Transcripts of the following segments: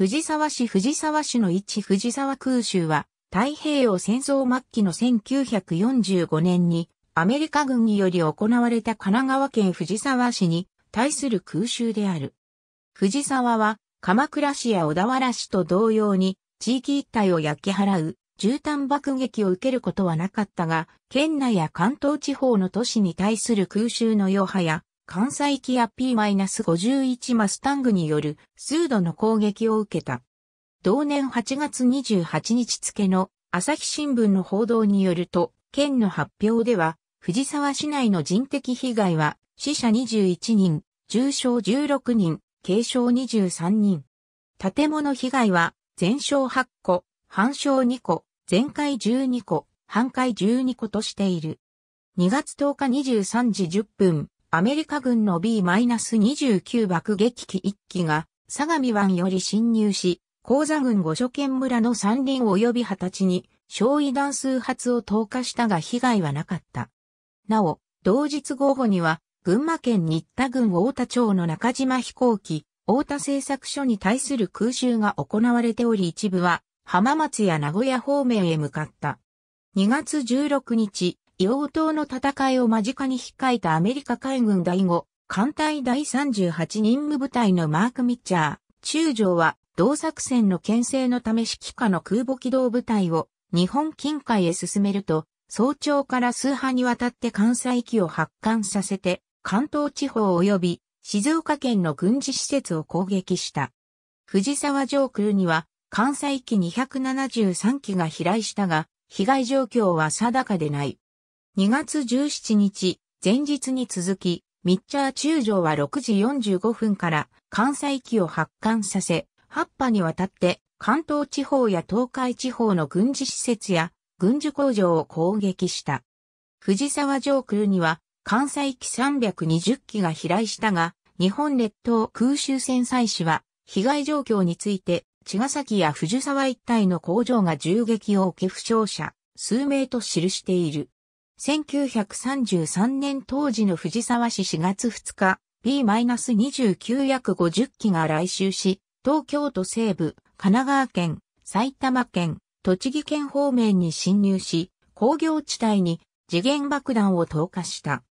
藤沢市藤沢市の一藤沢空襲は、太平洋戦争末期の1945年に、アメリカ軍により行われた神奈川県藤沢市に対する空襲である。藤沢は、鎌倉市や小田原市と同様に、地域一帯を焼き払う、絨毯爆撃を受けることはなかったが、県内や関東地方の都市に対する空襲の余波や、関西キア P-51 マスタングによる数度の攻撃を受けた。同年8月28日付の朝日新聞の報道によると、県の発表では、藤沢市内の人的被害は死者21人、重傷16人、軽傷23人。建物被害は全焼8個、半焼2個、全壊12個、半壊12個としている。2月10日23時10分、アメリカ軍の B-29 爆撃機1機が、相模湾より侵入し、高座軍五所県村の山林及び二十歳に、焼夷弾数発を投下したが被害はなかった。なお、同日午後には、群馬県新田郡大田町の中島飛行機、大田製作所に対する空襲が行われており一部は、浜松や名古屋方面へ向かった。2月16日、硫黄島の戦いを間近に控えたアメリカ海軍第5、艦隊第38任務部隊のマーク・ミッチャー、中将は、同作戦の牽制のため指揮下の空母機動部隊を日本近海へ進めると、早朝から数波にわたって関西機を発艦させて、関東地方及び静岡県の軍事施設を攻撃した。藤沢上空には関西機273機が飛来したが、被害状況は定かでない。2月17日、前日に続き、ミッチャー中将は6時45分から関西機を発艦させ、8波にわたって関東地方や東海地方の軍事施設や軍需工場を攻撃した。藤沢上空には関西機320機が飛来したが、日本列島空襲戦祭祀は被害状況について、茅ヶ崎や藤沢一帯の工場が銃撃を受け負傷者、数名と記している。1933年当時の藤沢市4月2日、B-29 約50機が来襲し、東京都西部、神奈川県、埼玉県、栃木県方面に侵入し、工業地帯に次元爆弾を投下した。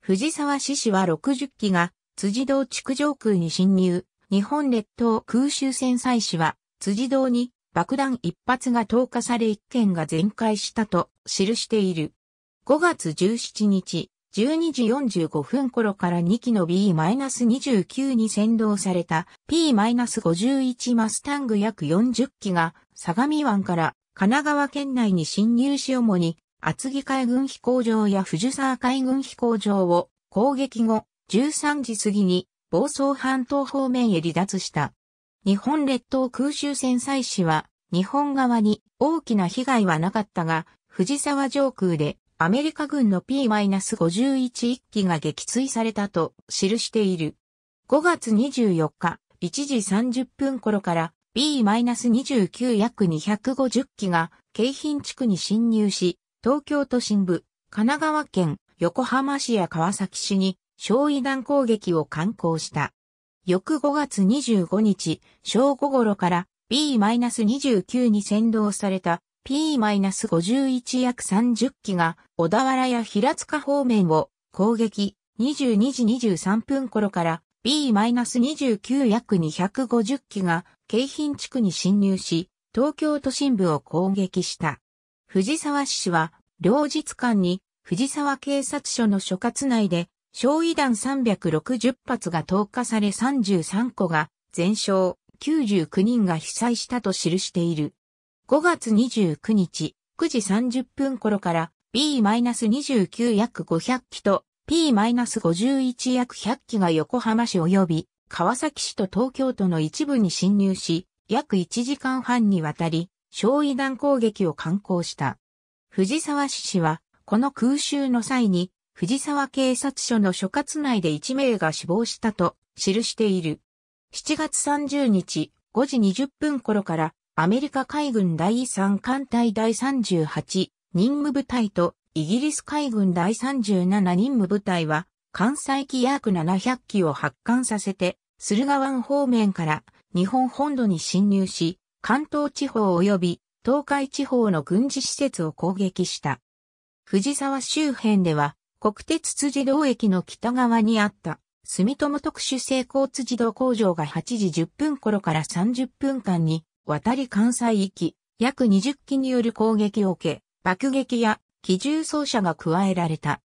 藤沢市市は60機が辻堂地区上空に侵入、日本列島空襲戦災市は辻堂に爆弾一発が投下され一件が全壊したと記している。5月17日、12時45分頃から2機の B-29 に先導された P-51 マスタング約40機が相模湾から神奈川県内に侵入し主に厚木海軍飛行場や藤沢海軍飛行場を攻撃後13時過ぎに暴走半島方面へ離脱した。日本列島空襲戦災死は日本側に大きな被害はなかったが藤沢上空でアメリカ軍の P-51 1機が撃墜されたと記している。5月24日、1時30分頃から B-29 約250機が京浜地区に侵入し、東京都心部、神奈川県、横浜市や川崎市に焼夷弾攻撃を敢行した。翌5月25日、正午頃から B-29 に先導された P-51 約30機が小田原や平塚方面を攻撃22時23分頃から B-29 約250機が京浜地区に侵入し東京都心部を攻撃した。藤沢市は両日間に藤沢警察署の所轄内で焼夷弾360発が投下され33個が全焼99人が被災したと記している。5月29日、9時30分頃から B-29 約500機と P-51 約100機が横浜市及び川崎市と東京都の一部に侵入し、約1時間半にわたり、焼夷弾攻撃を敢行した。藤沢市市は、この空襲の際に、藤沢警察署の所轄内で1名が死亡したと記している。7月30日5時20分頃からアメリカ海軍第3艦隊第38任務部隊とイギリス海軍第37任務部隊は関西機約700機を発艦させて駿河湾方面から日本本土に侵入し関東地方及び東海地方の軍事施設を攻撃した。藤沢周辺では国鉄辻堂駅の北側にあった住友特殊成功辻堂工場が8時10分頃から30分間に渡り関西域、約20機による攻撃を受け、爆撃や機銃装車が加えられた。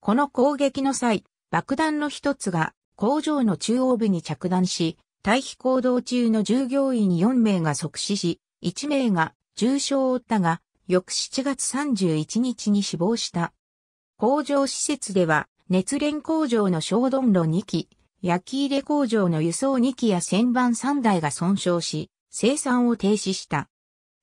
この攻撃の際、爆弾の一つが工場の中央部に着弾し、退避行動中の従業員4名が即死し、1名が重傷を負ったが、翌7月31日に死亡した。工場施設では、熱連工場の小道炉2機、焼き入れ工場の輸送2機や旋盤3台が損傷し、生産を停止した。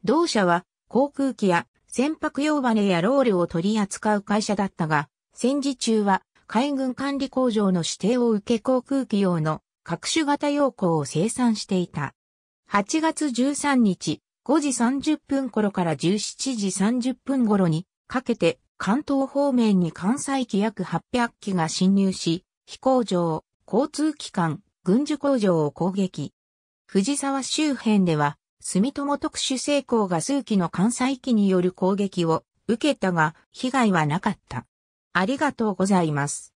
同社は航空機や船舶用バネやロールを取り扱う会社だったが、戦時中は海軍管理工場の指定を受け航空機用の各種型要項を生産していた。8月13日5時30分頃から17時30分頃にかけて関東方面に関西機約800機が侵入し、飛行場、交通機関、軍需工場を攻撃。藤沢周辺では、住友特殊成功が数機の関西機による攻撃を受けたが、被害はなかった。ありがとうございます。